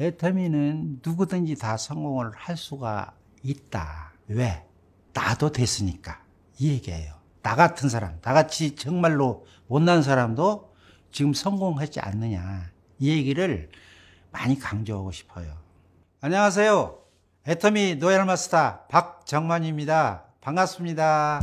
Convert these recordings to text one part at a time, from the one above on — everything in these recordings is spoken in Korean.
애터미는 누구든지 다 성공을 할 수가 있다. 왜? 나도 됐으니까. 이 얘기예요. 나 같은 사람, 나같이 정말로 못난 사람도 지금 성공하지 않느냐. 이 얘기를 많이 강조하고 싶어요. 안녕하세요. 애터미 노엘 마스터 박정만입니다. 반갑습니다.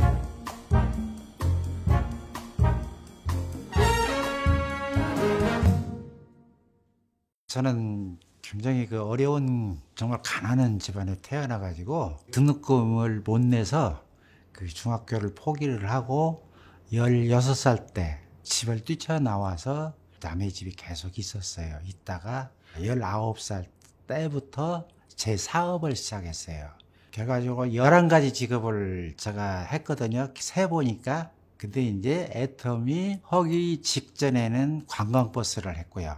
저는 굉장히 그 어려운 정말 가난한 집안에 태어나 가지고 등록금을 못 내서 그 중학교를 포기를 하고 16살 때 집을 뛰쳐나와서 남의 집이 계속 있었어요. 있다가 19살 때부터 제 사업을 시작했어요. 결과적으로 11가지 직업을 제가 했거든요. 세보니까. 근데 이제 애텀이 허기 직전에는 관광버스를 했고요.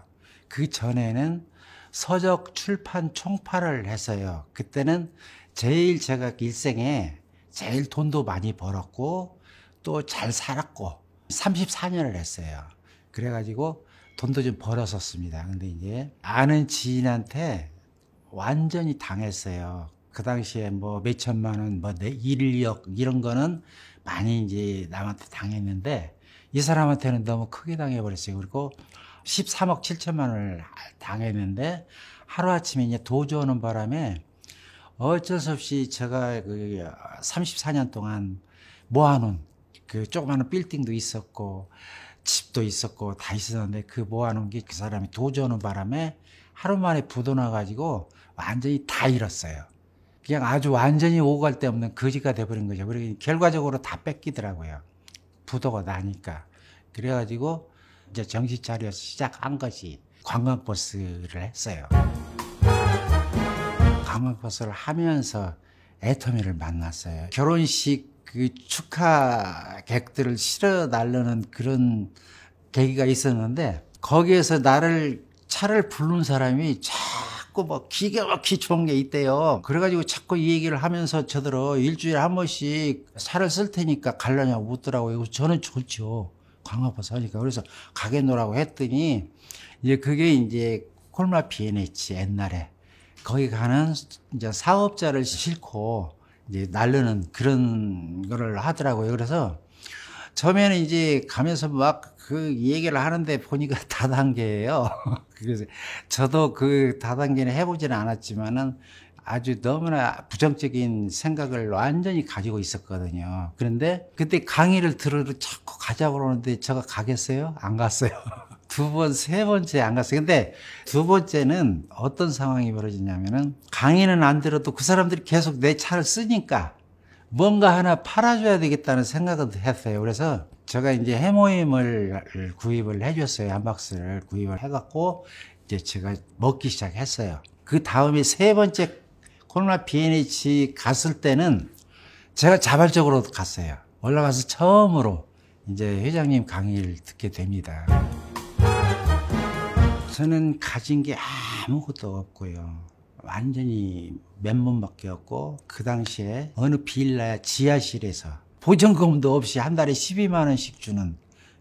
그 전에는 서적 출판 총파를 했어요 그때는 제일 제가 일생에 제일 돈도 많이 벌었고 또 잘 살았고 34년을 했어요. 그래가지고 돈도 좀 벌었었습니다. 근데 이제 아는 지인한테 완전히 당했어요. 그 당시에 뭐 몇천만 원, 뭐내 일억 이런 거는 많이 이제 남한테 당했는데 이 사람한테는 너무 크게 당해버렸어요. 그리고 13억 7천만 원을 당했는데 하루아침에 이제 도주하는 바람에 어쩔 수 없이 제가 그 34년 동안 모아놓은 그 조그마한 빌딩도 있었고 집도 있었고 다 있었는데 그 모아놓은 게 그 사람이 도주하는 바람에 하루 만에 부도나가지고 완전히 다 잃었어요. 그냥 아주 완전히 오갈 데 없는 거지가 돼버린 거죠. 그리고 결과적으로 다 뺏기더라고요. 부도가 나니까 그래가지고 이제 정식 자리에서 시작한 것이 관광버스를 했어요. 관광버스를 하면서 애터미를 만났어요. 결혼식 그 축하객들을 실어 날르는 그런 계기가 있었는데 거기에서 나를 차를 부른 사람이 자꾸 뭐 기가 막히 좋은 게 있대요. 그래가지고 자꾸 이 얘기를 하면서 저더러 일주일에 한 번씩 살을 쓸 테니까 갈라냐고 묻더라고요. 저는 좋죠. 광화버섯 하니까. 그래서 가겠노라고 했더니 이제 그게 이제 콜마 BNH 옛날에 거기 가는 이제 사업자를 싣고 이제 날르는 그런 거를 하더라고요. 그래서 처음에는 이제 가면서 막 그 얘기를 하는데 보니까 다단계예요. 그래서 저도 그 다단계는 해보지는 않았지만은 아주 너무나 부정적인 생각을 완전히 가지고 있었거든요. 그런데 그때 강의를 들으러 자꾸 가자고 그러는데 제가 가겠어요? 안 갔어요. 두 번, 세 번째 안 갔어요. 근데 두 번째는 어떤 상황이 벌어지냐면은 강의는 안 들어도 그 사람들이 계속 내 차를 쓰니까 뭔가 하나 팔아줘야 되겠다는 생각을 했어요. 그래서 제가 이제 해모임을 구입을 해줬어요. 한 박스를 구입을 해갖고 이제 제가 먹기 시작했어요. 그 다음에 세 번째 코로나 BNH 갔을 때는 제가 자발적으로 갔어요. 올라가서 처음으로 이제 회장님 강의를 듣게 됩니다. 저는 가진 게 아무것도 없고요. 완전히 맨몸밖에 없고 그 당시에 어느 빌라 지하실에서 보증금도 없이 한 달에 12만 원씩 주는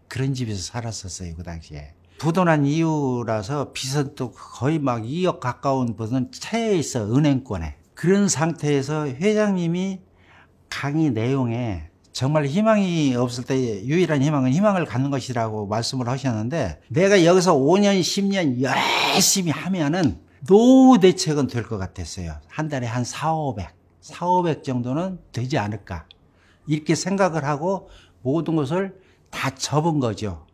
그런 집에서 살았었어요 그 당시에 부도난 이후라서 빚은 또 거의 막 2억 가까운 빚은 차에 있어 은행권에 그런 상태에서 회장님이 강의 내용에 정말 희망이 없을 때 유일한 희망은 희망을 갖는 것이라고 말씀을 하셨는데 내가 여기서 5년 10년 열심히 하면은 노후 대책은 될 것 같았어요. 한 달에 한 4, 500, 4, 500 정도는 되지 않을까. 이렇게 생각을 하고 모든 것을 다 접은 거죠.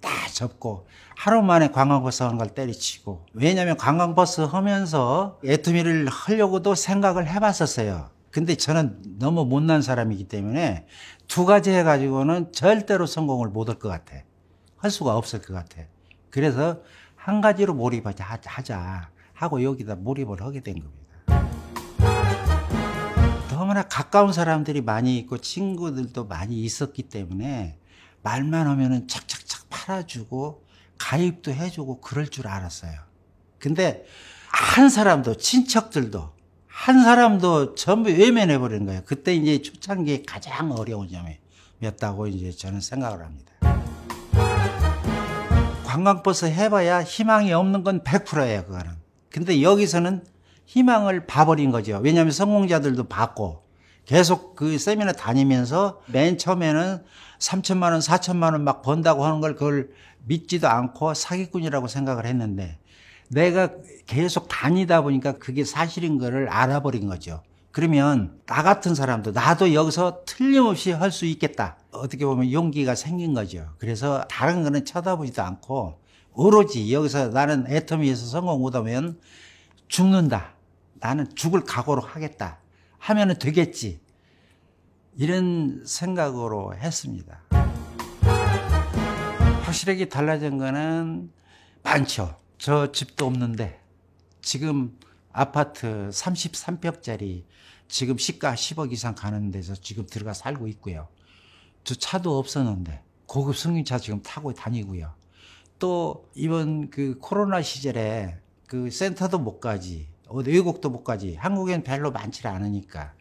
다 접고 하루 만에 관광버스 하는 걸 때리치고 왜냐하면 관광버스 하면서 애터미를 하려고도 생각을 해봤었어요. 근데 저는 너무 못난 사람이기 때문에 두 가지 해가지고는 절대로 성공을 못 할 것 같아. 할 수가 없을 것 같아. 그래서 한 가지로 몰입하자 하자. 하고 여기다 몰입을 하게 된 겁니다. 너무나 가까운 사람들이 많이 있고 친구들도 많이 있었기 때문에 말만 하면은 착착착 팔아주고 가입도 해주고 그럴 줄 알았어요. 근데 한 사람도 친척들도 한 사람도 전부 외면해 버리는 거예요. 그때 이제 초창기에 가장 어려운 점이었다고 이제 저는 생각을 합니다. 관광버스 해봐야 희망이 없는 건 100%예요, 그거는. 근데 여기서는 희망을 봐버린 거죠. 왜냐하면 성공자들도 봤고 계속 그 세미나 다니면서 맨 처음에는 3천만 원, 4천만 원 막 번다고 하는 걸 그걸 믿지도 않고 사기꾼이라고 생각을 했는데 내가 계속 다니다 보니까 그게 사실인 거를 알아버린 거죠. 그러면 나 같은 사람도 나도 여기서 틀림없이 할 수 있겠다. 어떻게 보면 용기가 생긴 거죠. 그래서 다른 거는 쳐다보지도 않고 오로지 여기서 나는 애터미에서 성공 못하면 죽는다. 나는 죽을 각오로 하겠다. 하면 되겠지. 이런 생각으로 했습니다. 확실하게 달라진 거는 많죠. 저 집도 없는데 지금 아파트 33평짜리 지금 시가 10억 이상 가는 데서 지금 들어가 살고 있고요. 저 차도 없었는데 고급 승용차 지금 타고 다니고요. 또 이번 그 코로나 시절에 그 센터도 못 가지, 어디 외국도 못 가지, 한국엔 별로 많지 않으니까.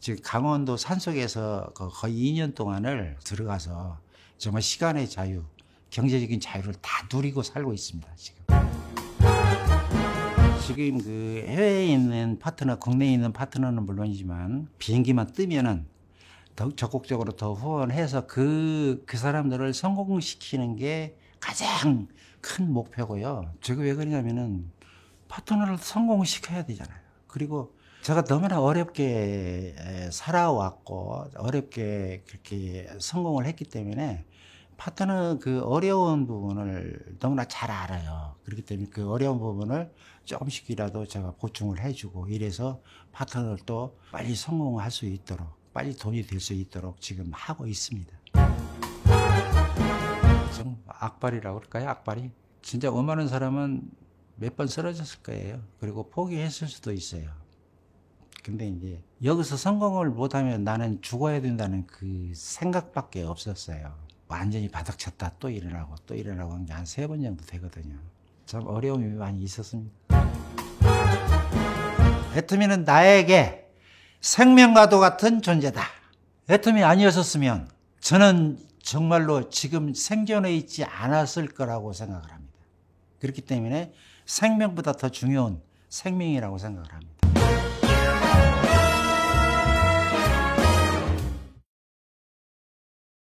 즉 강원도 산속에서 거의 2년 동안을 들어가서 정말 시간의 자유, 경제적인 자유를 다 누리고 살고 있습니다, 지금. 지금 그 해외에 있는 파트너, 국내에 있는 파트너는 물론이지만 비행기만 뜨면은 더욱 적극적으로 더 후원해서 그, 그 사람들을 성공시키는 게 가장 큰 목표고요. 제가 왜 그러냐면은 파트너를 성공시켜야 되잖아요. 그리고 제가 너무나 어렵게 살아왔고 어렵게 그렇게 성공을 했기 때문에 파트너 그 어려운 부분을 너무나 잘 알아요. 그렇기 때문에 그 어려운 부분을 조금씩이라도 제가 보충을 해주고 이래서 파트너를 또 빨리 성공할 수 있도록 빨리 돈이 될 수 있도록 지금 하고 있습니다. 악발이라고 그럴까요? 악발이. 진짜 오만는 사람은 몇 번 쓰러졌을 거예요. 그리고 포기했을 수도 있어요. 근데 이제 여기서 성공을 못하면 나는 죽어야 된다는 그 생각밖에 없었어요. 완전히 바닥쳤다 또 일어나고 또 일어나고 한 게 한 세 번 정도 되거든요. 참 어려움이 많이 있었습니다. 애터미는 나에게 생명과도 같은 존재다. 애터미 아니었었으면 저는 정말로 지금 생존해 있지 않았을 거라고 생각을 합니다. 그렇기 때문에 생명보다 더 중요한 생명이라고 생각을 합니다.